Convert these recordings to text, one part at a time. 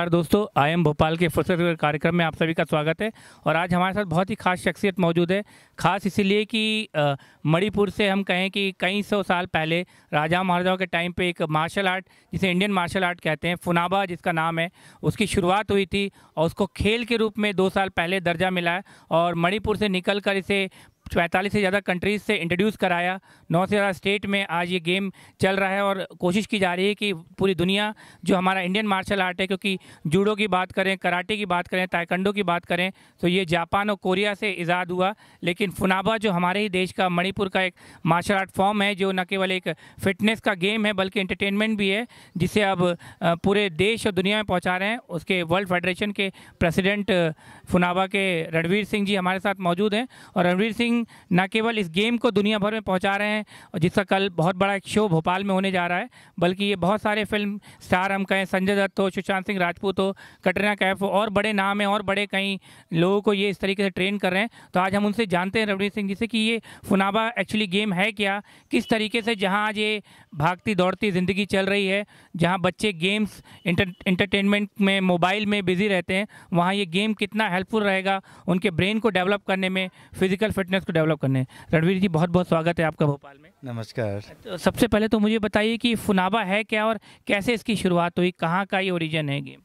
नमस्कार दोस्तों I am Bhopal के फुर्सत कार्यक्रम में आप सभी का स्वागत है और आज हमारे साथ बहुत ही खास शख्सियत मौजूद है खास इसीलिए कि मणिपुर से हम कहें कि कई सौ साल पहले राजा महाराजाओं के टाइम पे एक मार्शल आर्ट जिसे इंडियन मार्शल आर्ट कहते हैं फुनाबा जिसका नाम है उसकी शुरुआत हुई थी और उसको खेल के रूप में दो साल पहले दर्जा मिला है और मणिपुर से निकल कर इसे 45 से ज़्यादा कंट्रीज से इंट्रोड्यूस कराया नौ से ज़्यादा स्टेट में आज ये गेम चल रहा है और कोशिश की जा रही है कि पूरी दुनिया जो हमारा इंडियन मार्शल आर्ट है क्योंकि जूडो की बात करें कराटे की बात करें ताइकंडो की बात करें तो ये जापान और कोरिया से ईजाद हुआ लेकिन फुनाबा जो हमारे ही देश का मणिपुर का एक मार्शल आर्ट फॉर्म है जो न केवल एक फिटनेस का गेम है बल्कि इंटरटेनमेंट भी है जिसे अब पूरे देश और दुनिया में पहुँचा रहे हैं उसके वर्ल्ड फेडरेशन के प्रेसिडेंट फुनाबा के रणवीर सिंह जी हमारे साथ मौजूद हैं और रणवीर सिंह सिंह न केवल इस गेम को दुनिया भर में पहुंचा रहे हैं और जिसका कल बहुत बड़ा एक शो भोपाल में होने जा रहा है बल्कि ये बहुत सारे फिल्म स्टार हम कहें संजय दत्त हो सुशांत सिंह राजपूत हो कटरीना कैफ हो और बड़े नाम हैं और बड़े कई लोगों को ये इस तरीके से ट्रेन कर रहे हैं तो आज हम उनसे जानते हैं रवनीत सिंह जी से कि ये फुनाबा एक्चुअली गेम है क्या किस तरीके से जहाँ आज ये भागती दौड़ती ज़िंदगी चल रही है जहाँ बच्चे गेम्स इंटरटेनमेंट में मोबाइल में बिजी रहते हैं वहाँ ये गेम कितना हेल्पफुल रहेगा उनके ब्रेन को डेवलप करने में फिजिकल फिटनेस को डेवलप करने रणवीर जी बहुत बहुत स्वागत है आपका भोपाल में नमस्कार तो सबसे पहले तो मुझे बताइए कि फुनाबा है क्या और कैसे इसकी शुरुआत हुई कहाँ का ये ओरिजिन है गेम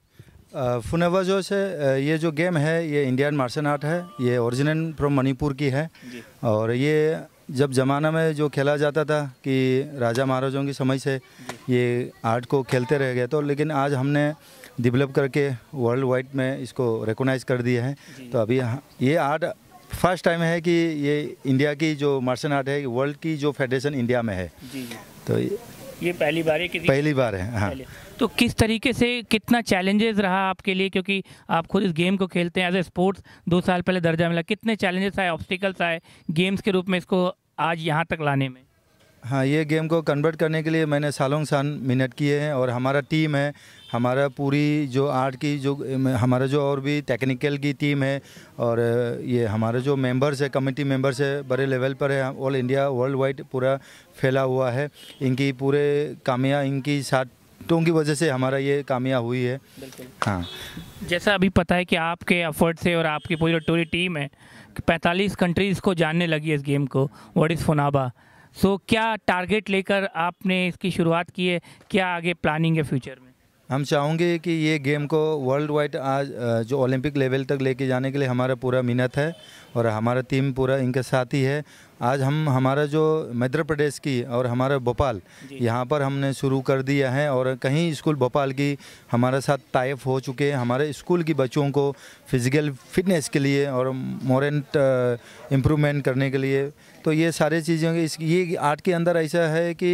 फुनेवा जो है ये जो गेम है ये इंडियन मार्शल आर्ट है ये ओरिजिनल फ्रॉम मणिपुर की है और ये जब ज़माना में जो खेला जाता था कि राजा महाराजों के समय से ये आर्ट को खेलते रह गए तो लेकिन आज हमने डेवलप करके वर्ल्ड वाइड में इसको रिकोगनाइज कर दिया है तो अभी ये आर्ट फर्स्ट टाइम है कि ये इंडिया की जो मार्शल आर्ट है वर्ल्ड की जो फेडरेशन इंडिया में है जी तो ये पहली बार है पहली बार है हाँ तो किस तरीके से कितना चैलेंजेस रहा आपके लिए क्योंकि आप खुद इस गेम को खेलते हैं एज ए स्पोर्ट्स दो साल पहले दर्जा मिला कितने चैलेंजेस आए ऑब्स्टिकल्स आए गेम्स के रूप में इसको आज यहाँ तक लाने में हाँ ये गेम को कन्वर्ट करने के लिए मैंने सालों साल मिनट किए हैं और हमारा टीम है हमारा पूरी जो आर्ट की जो हमारा जो और भी टेक्निकल की टीम है और ये हमारे जो मेंबर्स है कमेटी मेंबर्स है बड़े लेवल पर है ऑल इंडिया वर्ल्ड वाइड पूरा फैला हुआ है इनकी पूरे कामया इनकी साथ तो की वजह से हमारा ये कामयाब हुई है हाँ जैसा अभी पता है कि आपके एफर्ट से और आपकी पूरी टूरी टीम है पैंतालीस कंट्रीज़ को जानने लगी इस गेम को वट इज़ फोनाबा सो क्या टारगेट लेकर आपने इसकी शुरुआत की है क्या आगे प्लानिंग है फ्यूचर में हम चाहेंगे कि ये गेम को वर्ल्ड वाइड आज जो ओलंपिक लेवल तक लेके जाने के लिए हमारा पूरा मेहनत है और हमारा टीम पूरा इनके साथ ही है आज हम हमारा जो मध्य प्रदेश की और हमारा भोपाल यहाँ पर हमने शुरू कर दिया है और कहीं स्कूल भोपाल की हमारे साथ तयफ हो चुके हैं हमारे स्कूल की बच्चों को फिजिकल फिटनेस के लिए और मोरेंट इम्प्रूवमेंट करने के लिए तो ये सारे चीज़ें इस ये आर्ट के अंदर ऐसा है कि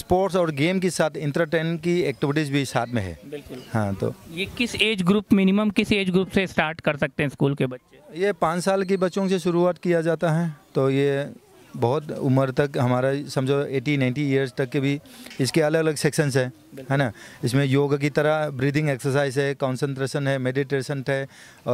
स्पोर्ट्स और गेम के साथ इंटरटेन की एक्टिविटीज़ भी साथ में है बिल्कुल हाँ तो ये किस एज ग्रुप मिनिमम किस एज ग्रुप से स्टार्ट कर सकते हैं स्कूल के बच्चे ये पाँच साल के बच्चों से शुरुआत किया जाता है तो ये बहुत उम्र तक हमारा समझो 80 90 इयर्स तक के भी इसके अलग अलग सेक्शंस है है ना इसमें योग की तरह ब्रीदिंग एक्सरसाइज है कॉन्सेंट्रेशन है मेडिटेशन है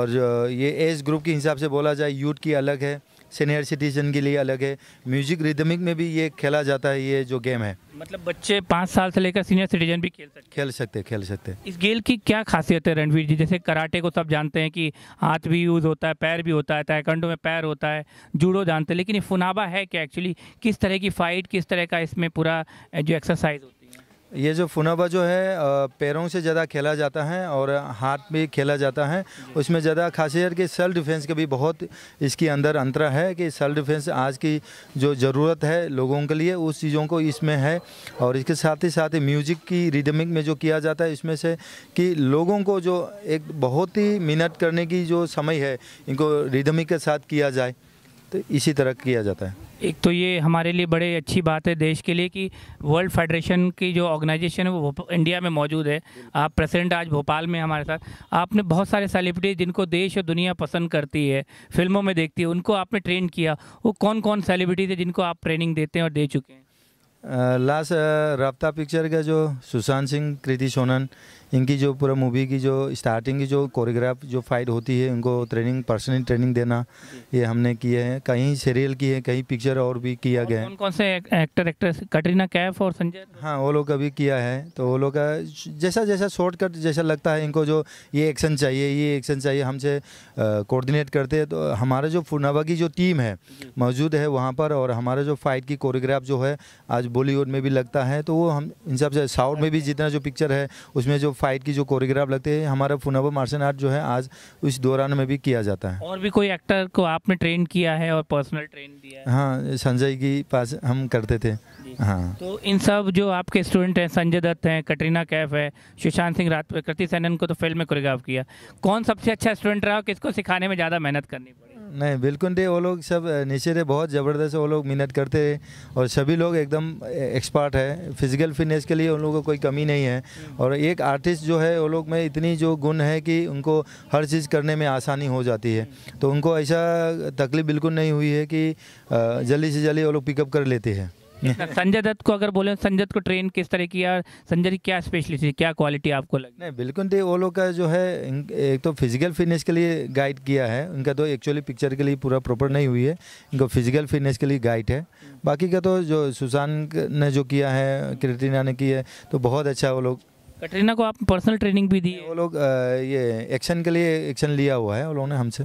और ये एज ग्रुप के हिसाब से बोला जाए यूथ की अलग है सीनियर सिटीजन के लिए अलग है म्यूजिक रिदमिक में भी ये खेला जाता है ये जो गेम है मतलब बच्चे पाँच साल से लेकर सीनियर सिटीजन भी खेल सकते खेल सकते खेल सकते इस गेल की क्या खासियत है रणवीर जी जैसे कराटे को सब तो जानते हैं कि हाथ भी यूज़ होता है पैर भी होता है ताइकंडो में पैर होता है जूडो जानते हैं लेकिन ये फुनाबा है क्या एक्चुअली किस तरह की फ़ाइट किस तरह का इसमें पूरा जो एक्सरसाइज होता है ये जो फुनाबा जो है पैरों से ज़्यादा खेला जाता है और हाथ भी खेला जाता है उसमें ज़्यादा खासियत कि सेल्फ डिफेंस का भी बहुत इसके अंदर अंतरा है कि सेल्फ डिफेंस आज की जो ज़रूरत है लोगों के लिए उस चीज़ों को इसमें है और इसके साथ ही साथ ही म्यूजिक की रिदमिक में जो किया जाता है इसमें से कि लोगों को जो एक बहुत ही मिनट करने की जो समय है इनको रिदमिक के साथ किया जाए तो इसी तरह किया जाता है एक तो ये हमारे लिए बड़े अच्छी बात है देश के लिए कि वर्ल्ड फेडरेशन की जो ऑर्गेनाइजेशन है वो इंडिया में मौजूद है आप प्रेसिडेंट आज भोपाल में हमारे साथ आपने बहुत सारे सेलिब्रिटीज़ जिनको देश और दुनिया पसंद करती है फिल्मों में देखती है उनको आपने ट्रेन किया वो कौन कौन सेलिब्रिटीज़ है जिनको आप ट्रेनिंग देते हैं और दे चुके हैं लास्ट रफ्ता पिक्चर का जो सुशांत सिंह कृति सोनन इनकी जो पूरा मूवी की जो स्टार्टिंग की जो कोरियोग्राफ जो फाइट होती है इनको ट्रेनिंग पर्सनली ट्रेनिंग देना ये हमने किए हैं कहीं सीरियल किए हैं कहीं पिक्चर और भी किया गया है कौन, कौन से एक्टर एक्ट्रेस कटरीना कैफ और संजय हाँ वो लोग का भी किया है तो वो लोग का जैसा जैसा शॉर्ट कट जैसा लगता है इनको जो ये एक्शन चाहिए ये एक्शन चाहिए हमसे कोऑर्डिनेट करते हैं तो हमारा जो फुनावा की जो टीम है मौजूद है वहाँ पर और हमारा जो फाइट की कोरियोग्राफ जो है आज बॉलीवुड में भी लगता है तो वो हम इन सब साउथ में भी अच्छा। जितना जो पिक्चर है उसमें जो फाइट की जो कोरियोग्राफ लगते हैं हमारा फुनाबो मार्शल आर्ट जो है आज उस दौरान में भी किया जाता है और भी कोई एक्टर को आपने ट्रेन किया है और पर्सनल ट्रेन दिया है हाँ संजय की पास हम करते थे हाँ तो इन सब जो आपके स्टूडेंट हैं संजय दत्त हैं कटरीना कैफ है सुशांत सिंह राजपूत कृति सैनन को तो फिल्म में कोरियोग्राफ किया कौन सबसे अच्छा स्टूडेंट रहा किसको सिखाने में ज़्यादा मेहनत करनी पड़ी नहीं बिल्कुल नहीं वो लोग सब नीचे थे बहुत ज़बरदस्त वो लोग मेहनत करते हैं और सभी लोग एकदम एक्सपर्ट है फिजिकल फिटनेस के लिए उन लोगों को कोई कमी नहीं है हम्म। और एक आर्टिस्ट जो है वो लोग में इतनी जो गुण है कि उनको हर चीज़ करने में आसानी हो जाती है हम्म। तो उनको ऐसा तकलीफ बिल्कुल नहीं हुई है कि जल्दी से जल्दी वो लोग पिकअप कर लेते हैं संजय दत्त को अगर बोले संजय दत्त को ट्रेन किस तरह की या संजय जी क्या स्पेशलिटी क्या क्वालिटी आपको लगी नहीं बिल्कुल वो लोग का जो है एक तो फिजिकल फिटनेस के लिए गाइड किया है उनका तो एक्चुअली पिक्चर के लिए पूरा प्रॉपर नहीं हुई है इनको फिजिकल फिटनेस के लिए गाइड है बाकी का तो जो सुशांत ने जो किया है कृतिना ने किया है तो बहुत अच्छा वो लोग कटरीना को आप पर्सनल ट्रेनिंग भी दी वो लोग ये एक्शन के लिए एक्शन लिया हुआ है वो लोगों ने हमसे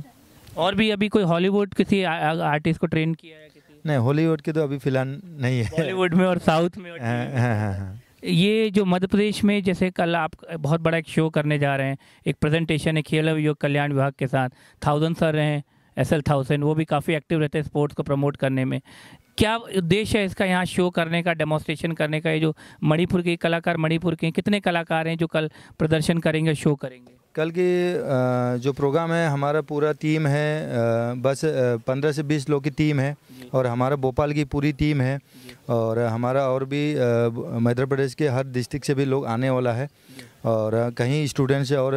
और भी अभी कोई हॉलीवुड किसी आर्टिस्ट को ट्रेन किया है नहीं हॉलीवुड की तो अभी फिलहाल नहीं है हॉलीवुड में और साउथ में हाँ, हाँ, हाँ, ये जो मध्य प्रदेश में जैसे कल आप बहुत बड़ा एक शो करने जा रहे हैं एक प्रेजेंटेशन है खेल योग कल्याण विभाग के साथ थाउजेंड सर हैं एस एल थाउजेंड वो भी काफ़ी एक्टिव रहते हैं स्पोर्ट्स को प्रमोट करने में क्या उद्देश्य है इसका यहाँ शो करने का डेमोस्ट्रेशन करने का ये जो मणिपुर के कलाकार मणिपुर के कितने कलाकार हैं जो कल प्रदर्शन करेंगे शो करेंगे कल की जो प्रोग्राम है हमारा पूरा टीम है बस पंद्रह से बीस लोग की टीम है और हमारा भोपाल की पूरी टीम है और हमारा और भी मध्य प्रदेश के हर डिस्ट्रिक्ट से भी लोग आने वाला है और कहीं स्टूडेंट्स और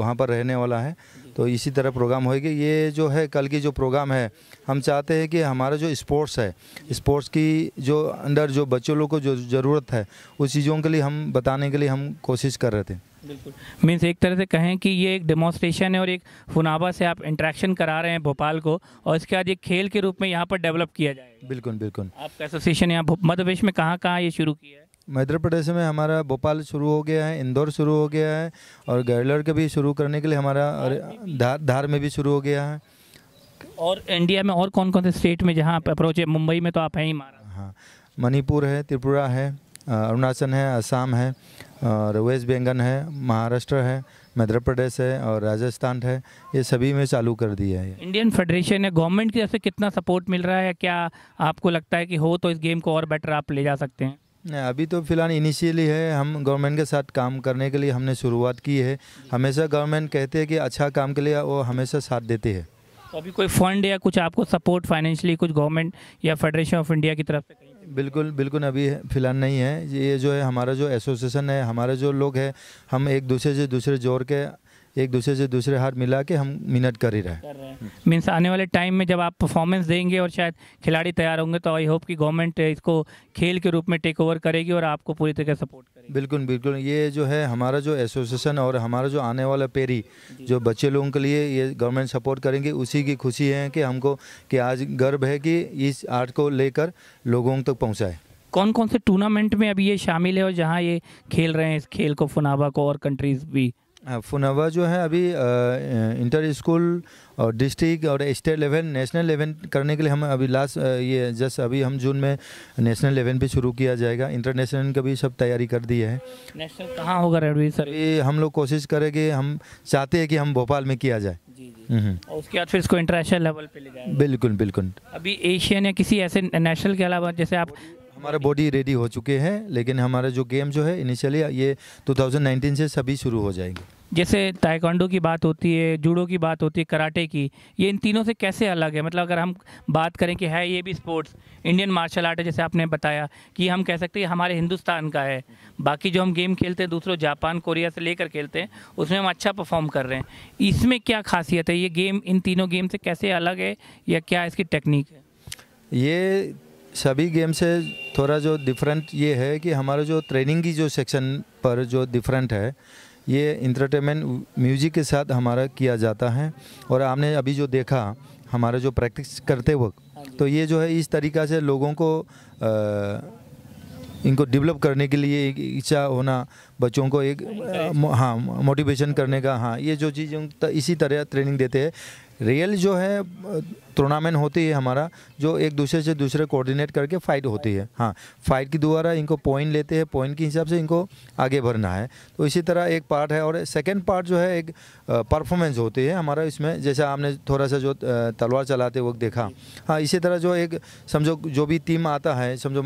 वहाँ पर रहने वाला है तो इसी तरह प्रोग्राम होएगी ये जो है कल की जो प्रोग्राम है हम चाहते हैं कि हमारा जो स्पोर्ट्स है स्पोर्ट्स की जो अंडर जो बच्चों लोग को जो ज़रूरत है उस चीज़ों के लिए हम बताने के लिए हम कोशिश कर रहे थे बिल्कुल मीन्स एक तरह से कहें कि ये एक डेमोस्ट्रेशन है और एक फुनाबा से आप इंट्रैक्शन करा रहे हैं भोपाल को और इसके बाद एक खेल के रूप में यहाँ पर डेवलप किया जाएगा बिल्कुल बिल्कुल आपका एसोसिएशन यहाँ मध्य प्रदेश में कहाँ कहाँ ये शुरू किया है मध्य प्रदेश में हमारा भोपाल शुरू हो गया है इंदौर शुरू हो गया है और गैरलर के भी शुरू करने के लिए हमारा धार धार में भी शुरू हो गया है और इंडिया में और कौन कौन से स्टेट में जहाँ अप्रोच है मुंबई में तो आप हैं ही मारा हाँ मणिपुर है त्रिपुरा है अरुणाचल है असम है और वेस्ट बेंगल है महाराष्ट्र है मध्य प्रदेश है और राजस्थान है ये सभी में चालू कर दिया है इंडियन फेडरेशन है गवर्नमेंट की तरफ से कितना सपोर्ट मिल रहा है क्या आपको लगता है कि हो तो इस गेम को और बेटर आप ले जा सकते हैं नहीं अभी तो फिलहाल इनिशियली है हम गवर्नमेंट के साथ काम करने के लिए हमने शुरुआत की है हमेशा गवर्नमेंट कहते हैं कि अच्छा काम के लिए वो हमेशा साथ देते हैं तो अभी कोई फंड या कुछ आपको सपोर्ट फाइनेंशियली कुछ गवर्नमेंट या फेडरेशन ऑफ इंडिया की तरफ से बिल्कुल बिल्कुल अभी फ़िलहाल नहीं है ये जो है हमारा जो एसोसिएशन है हमारे जो लोग हैं हम एक दूसरे से दूसरे जोड़ के एक दूसरे से दूसरे हाथ मिला के हम मिनट कर ही रहे मीन्स आने वाले टाइम में जब आप परफॉर्मेंस देंगे और शायद खिलाड़ी तैयार होंगे तो आई होप कि गवर्नमेंट इसको खेल के रूप में टेक ओवर करेगी और आपको पूरी तरह सपोर्ट करेगी बिल्कुल बिल्कुल ये जो है हमारा जो एसोसिएशन और हमारा जो आने वाला पेरी जो बच्चे लोगों के लिए ये गवर्नमेंट सपोर्ट करेंगे उसी की खुशी है कि हमको कि आज गर्व है कि इस आर्ट को लेकर लोगों तक पहुँचाए कौन कौन से टूर्नामेंट में अभी ये शामिल है और जहाँ ये खेल रहे हैं इस खेल को फुनाबा को और कंट्रीज भी हाँ, फुनावा जो है अभी इंटर स्कूल और डिस्ट्रिक्ट और स्टेट लेवल नेशनल लेवल करने के लिए हम अभी लास्ट ये जस्ट अभी हम जून में नेशनल लेवल पे शुरू किया जाएगा इंटरनेशनल का भी सब तैयारी कर दी है नेशनल कहाँ होगा रणवीर सर ये हम लोग कोशिश करेंगे हम चाहते हैं कि हम भोपाल में किया जाए हम्म, हम्म। और उसके बाद फिर इसको इंटरनेशनल लेवल पे ले जाए बिल्कुल बिल्कुल अभी एशियन या किसी ऐसे नेशनल के अलावा जैसे आप हमारे बॉडी रेडी हो चुके हैं लेकिन हमारा जो गेम जो है इनिशियली ये 2019 से सभी शुरू हो जाएंगे जैसे ताइक्वांडो की बात होती है जूडो की बात होती है कराटे की ये इन तीनों से कैसे अलग है मतलब अगर हम बात करें कि है ये भी स्पोर्ट्स इंडियन मार्शल आर्ट है जैसे आपने बताया कि हम कह सकते हैं हमारे हिंदुस्तान का है बाकी जो हम गेम खेलते हैं दूसरों जापान कोरिया से लेकर खेलते हैं उसमें हम अच्छा परफॉर्म कर रहे हैं इसमें क्या खासियत है ये गेम इन तीनों गेम से कैसे अलग है या क्या इसकी टेक्निक है ये सभी गेम से थोड़ा जो डिफरेंट ये है कि हमारा जो ट्रेनिंग की जो सेक्शन पर जो डिफरेंट है ये इंटरटेनमेंट म्यूजिक के साथ हमारा किया जाता है और आपने अभी जो देखा हमारा जो प्रैक्टिस करते वक्त हाँ तो ये जो है इस तरीक़ा से लोगों को आ, इनको डेवलप करने के लिए एक इच्छा होना बच्चों को एक हाँ मोटिवेशन करने का हाँ ये जो चीज़ इसी तरह ट्रेनिंग देते हैं रियल जो है टूर्नामेंट होती है हमारा जो एक दूसरे से दूसरे कोऑर्डिनेट करके फाइट होती है हाँ फाइट के द्वारा इनको पॉइंट लेते हैं पॉइंट के हिसाब से इनको आगे बढ़ना है तो इसी तरह एक पार्ट है और सेकेंड पार्ट जो है एक परफॉर्मेंस होती है हमारा इसमें जैसे आपने थोड़ा सा जो तलवार चलाते वक्त देखा हाँ इसी तरह जो एक समझो जो भी टीम आता है समझो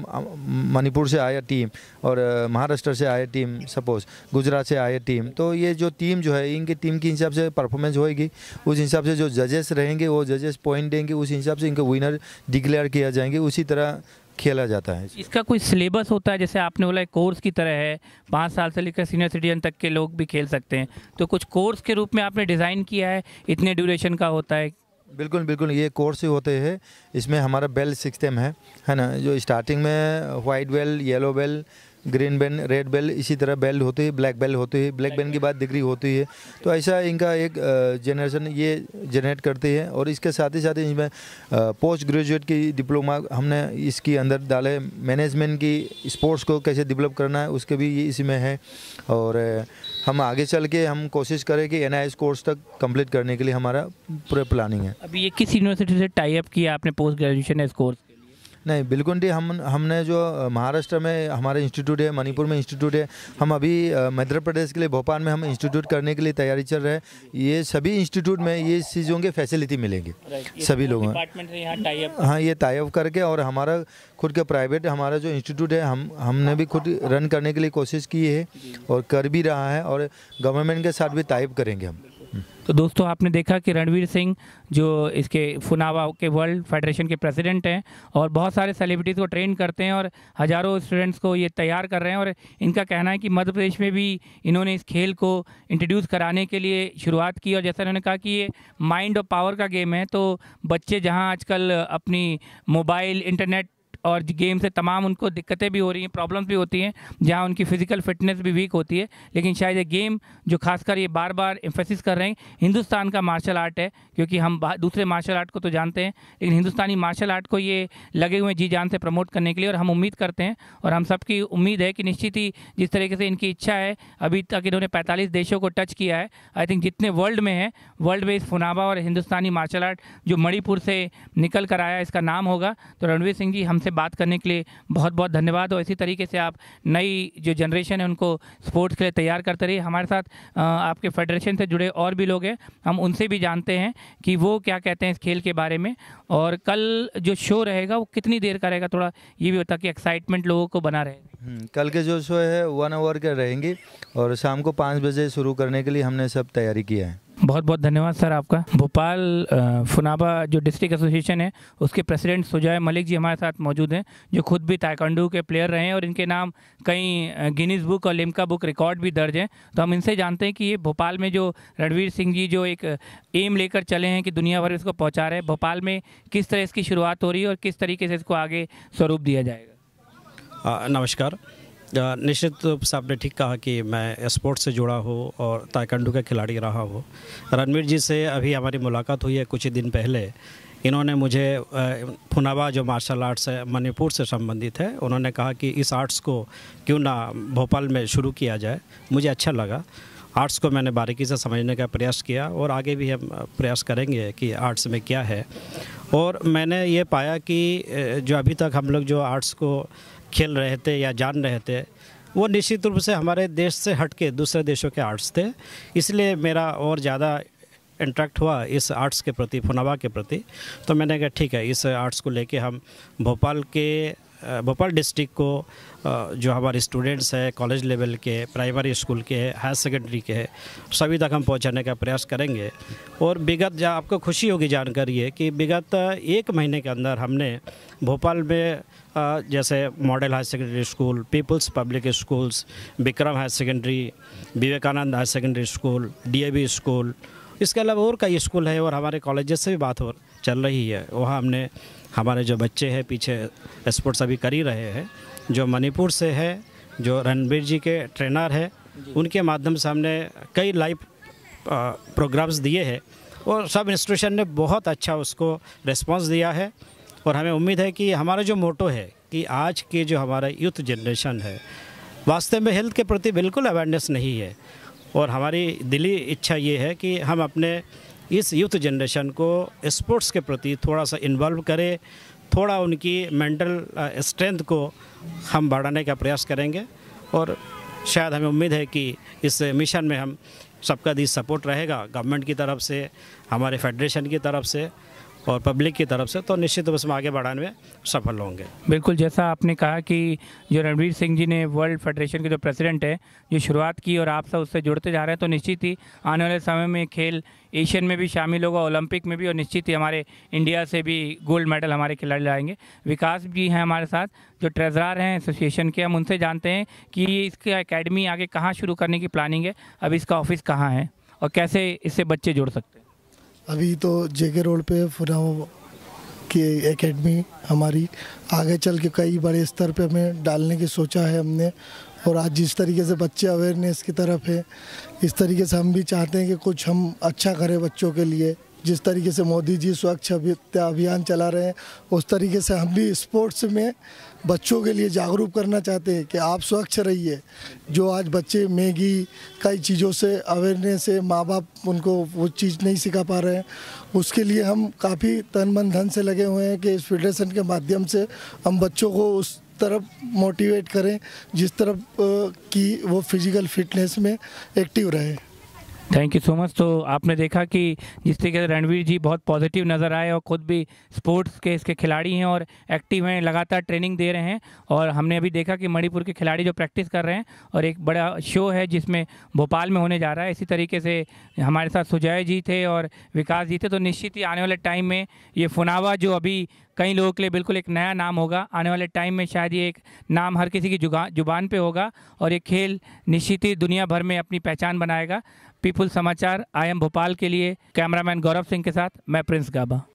मणिपुर से आया टीम और महाराष्ट्र से आया टीम सपोज गुजरात से आया टीम तो ये जो टीम जो है इनकी टीम के हिसाब से परफॉर्मेंस होएगी उस हिसाब से जो जजेस रहेंगे वो जजेस पॉइंट करेंगे उस हिसाब से इनका विनर डिक्लेयर किया जाएंगे उसी तरह खेला जाता है इसका कोई सिलेबस होता है जैसे आपने बोला कोर्स की तरह है पाँच साल से लेकर सीनियर सिटीजन तक के लोग भी खेल सकते हैं तो कुछ कोर्स के रूप में आपने डिज़ाइन किया है इतने ड्यूरेशन का होता है बिल्कुल बिल्कुल ये कोर्स ही होते हैं इसमें हमारा बेल सिस्टम है है ना जो स्टार्टिंग में white belt yellow belt green belt red belt इसी तरह बेल होती है ब्लैक बेल होती है ब्लैक बेल के बाद डिग्री होती है तो ऐसा इनका एक जनरेशन ये जनरेट करती है और इसके साथ ही साथ इसमें पोस्ट ग्रेजुएट की डिप्लोमा हमने इसके अंदर डाले मैनेजमेंट की स्पोर्ट्स को कैसे डेवलप करना है उसके भी ये इसी में है और हम आगे चल के हम कोशिश करें कि एन कोर्स तक कंप्लीट करने के लिए हमारा पूरा प्लानिंग है अभी ये किस यूनिवर्सिटी से टाई अप किया आपने पोस्ट ग्रेजुएशन है इस कोर्स नहीं बिल्कुल हम हमने जो महाराष्ट्र में हमारे इंस्टीट्यूट है मणिपुर में इंस्टीट्यूट है हम अभी मध्य प्रदेश के लिए भोपाल में हम इंस्टीट्यूट करने के लिए तैयारी चल रहे हैं ये सभी इंस्टीट्यूट में ये चीज़ों के फैसिलिटी मिलेंगे सभी लोगों में हाँ ये टाइप करके और हमारा खुद का प्राइवेट हमारा जो इंस्टीट्यूट है हम हमने भी खुद रन करने के लिए कोशिश की है और कर भी रहा है और गवर्नमेंट के साथ भी टाइप करेंगे हम तो दोस्तों आपने देखा कि रणवीर सिंह जो इसके फुनावा के वर्ल्ड फेडरेशन के प्रेसिडेंट हैं और बहुत सारे सेलिब्रिटीज़ को ट्रेन करते हैं और हज़ारों स्टूडेंट्स को ये तैयार कर रहे हैं और इनका कहना है कि मध्य प्रदेश में भी इन्होंने इस खेल को इंट्रोड्यूस कराने के लिए शुरुआत की और जैसा इन्होंने कहा कि ये माइंड और पावर का गेम है तो बच्चे जहाँ आजकल अपनी मोबाइल इंटरनेट और गेम से तमाम उनको दिक्कतें भी हो रही हैं प्रॉब्लम्स भी होती हैं जहाँ उनकी फिजिकल फिटनेस भी वीक होती है लेकिन शायद ये गेम जो खासकर ये बार बार इंफेसिस कर रहे हैं हिंदुस्तान का मार्शल आर्ट है क्योंकि हम दूसरे मार्शल आर्ट को तो जानते हैं लेकिन हिंदुस्तानी मार्शल आर्ट को ये लगे हुए जी जान से प्रमोट करने के लिए और हम उम्मीद करते हैं और हम सबकी उम्मीद है कि निश्चित ही जिस तरीके से इनकी इच्छा है अभी तक इन्होंने पैंतालीस देशों को टच किया है आई थिंक जितने वर्ल्ड में है वर्ल्ड में इस फुनाबा और हिंदुस्तानी मार्शल आर्ट जो मणिपुर से निकल कर आया इसका नाम होगा तो रणवीर सिंह जी हमसे बात करने के लिए बहुत बहुत धन्यवाद और इसी तरीके से आप नई जो जनरेशन है उनको स्पोर्ट्स के लिए तैयार करते रहिए हमारे साथ आपके फेडरेशन से जुड़े और भी लोग हैं हम उनसे भी जानते हैं कि वो क्या कहते हैं इस खेल के बारे में और कल जो शो रहेगा वो कितनी देर का रहेगा थोड़ा ये भी होता कि एक्साइटमेंट लोगों को बना रहे हम्म, कल के जो शो है वन आवर के रहेंगे और शाम को पाँच बजे शुरू करने के लिए हमने सब तैयारी किया है बहुत बहुत धन्यवाद सर आपका भोपाल फुनाबा जो डिस्ट्रिक्ट एसोसिएशन है उसके प्रेसिडेंट सुजाय मलिक जी हमारे साथ मौजूद हैं जो खुद भी ताइकंडू के प्लेयर रहे हैं और इनके नाम कई गिनीज बुक और लिम्का बुक रिकॉर्ड भी दर्ज हैं तो हम इनसे जानते हैं कि ये भोपाल में जो रणवीर सिंह जी जो एक एम लेकर चले हैं कि दुनिया भर इसको पहुँचा रहे हैं भोपाल में किस तरह इसकी शुरुआत हो रही है और किस तरीके से इसको आगे स्वरूप दिया जाएगा नमस्कार निश्चित रूप से आपने ठीक कहा कि मैं स्पोर्ट्स से जुड़ा हूँ और ताइकंडू का खिलाड़ी रहा हूँ रणवीर जी से अभी हमारी मुलाकात हुई है कुछ ही दिन पहले इन्होंने मुझे फुनावा जो मार्शल आर्ट्स है मणिपुर से संबंधित है उन्होंने कहा कि इस आर्ट्स को क्यों ना भोपाल में शुरू किया जाए मुझे अच्छा लगा आर्ट्स को मैंने बारीकी से समझने का प्रयास किया और आगे भी हम प्रयास करेंगे कि आर्ट्स में क्या है और मैंने ये पाया कि जो अभी तक हम लोग जो आर्ट्स को खेल रहे थे या जान रहे थे वो निश्चित रूप से हमारे देश से हट के दूसरे देशों के आर्ट्स थे इसलिए मेरा और ज़्यादा इंट्रैक्ट हुआ इस आर्ट्स के प्रति फुनावा के प्रति तो मैंने कहा ठीक है इस आर्ट्स को लेके हम भोपाल के भोपाल डिस्ट्रिक्ट को जो हमारे स्टूडेंट्स हैं कॉलेज लेवल के प्राइमरी स्कूल के हैं हायर सेकेंडरी के हैं सभी तक हम पहुंचाने का प्रयास करेंगे और विगत आपको खुशी होगी जानकारी है कि विगत एक महीने के अंदर हमने भोपाल में जैसे model higher secondary school people's public schools Vikram higher secondary Vivekanand higher secondary school DAV school इसके अलावा और कई स्कूल है और हमारे कॉलेजेस से भी बात हो चल रही है वहाँ हमने हमारे जो बच्चे हैं पीछे स्पोर्ट्स अभी कर ही रहे हैं जो मणिपुर से है जो रणबीर जी के ट्रेनर है उनके माध्यम से हमने कई लाइव प्रोग्राम्स दिए हैं और सब इंस्टीट्यूशन ने बहुत अच्छा उसको रिस्पॉन्स दिया है और हमें उम्मीद है कि हमारा जो मोटो है कि आज के जो हमारा यूथ जनरेशन है वास्तव में हेल्थ के प्रति बिल्कुल अवेयरनेस नहीं है और हमारी दिली इच्छा ये है कि हम अपने इस यूथ जनरेशन को स्पोर्ट्स के प्रति थोड़ा सा इन्वॉल्व करें थोड़ा उनकी मेंटल स्ट्रेंथ को हम बढ़ाने का प्रयास करेंगे और शायद हमें उम्मीद है कि इस मिशन में हम सबका दी सपोर्ट रहेगा गवर्नमेंट की तरफ से हमारे फेडरेशन की तरफ से और पब्लिक की तरफ से तो निश्चित रूप से आगे बढ़ाने में सफल होंगे बिल्कुल जैसा आपने कहा कि जो रणवीर सिंह जी ने वर्ल्ड फेडरेशन के जो प्रेसिडेंट है जो शुरुआत की और आप सब उससे जुड़ते जा रहे हैं तो निश्चित ही आने वाले समय में खेल एशियन में भी शामिल होगा ओलंपिक में भी और निश्चित ही हमारे इंडिया से भी गोल्ड मेडल हमारे खिलाड़ी लाएंगे विकास जी हैं हमारे साथ जो ट्रेजरार हैं एसोसिएशन के हम उनसे जानते हैं कि इसकी अकेडमी आगे कहाँ शुरू करने की प्लानिंग है अब इसका ऑफिस कहाँ है और कैसे इससे बच्चे जुड़ सकते हैं अभी तो जेके रोड पे फुराव की एकेडमी हमारी आगे चल के कई बड़े स्तर पे हमें डालने की सोचा है हमने और आज जिस तरीके से बच्चे अवेयरनेस की तरफ है इस तरीके से हम भी चाहते हैं कि कुछ हम अच्छा करें बच्चों के लिए जिस तरीके से मोदी जी स्वच्छ अभियान चला रहे हैं उस तरीके से हम भी स्पोर्ट्स में बच्चों के लिए जागरूक करना चाहते हैं कि आप स्वच्छ रहिए जो आज बच्चे मैगी कई चीज़ों से अवेयरनेस से माँ बाप उनको वो चीज़ नहीं सिखा पा रहे हैं उसके लिए हम काफ़ी तन मन धन से लगे हुए हैं कि इस फेडरेशन के माध्यम से हम बच्चों को उस तरफ मोटिवेट करें जिस तरफ की वो फिज़िकल फिटनेस में एक्टिव रहें थैंक यू सो मच तो आपने देखा कि जिस तरीके से रणवीर जी बहुत पॉजिटिव नज़र आए और खुद भी स्पोर्ट्स के इसके खिलाड़ी हैं और एक्टिव हैं लगातार ट्रेनिंग दे रहे हैं और हमने अभी देखा कि मणिपुर के खिलाड़ी जो प्रैक्टिस कर रहे हैं और एक बड़ा शो है जिसमें भोपाल में होने जा रहा है इसी तरीके से हमारे साथ सुजय जी थे और विकास जी थे तो निश्चित ही आने वाले टाइम में ये फुनावा जो अभी कई लोगों के लिए बिल्कुल एक नया नाम होगा आने वाले टाइम में शायद ये एक नाम हर किसी की जुबान पे होगा और ये खेल निश्चित ही दुनिया भर में अपनी पहचान बनाएगा पीपुल समाचार आई एम भोपाल के लिए कैमरामैन गौरव सिंह के साथ मैं प्रिंस गाबा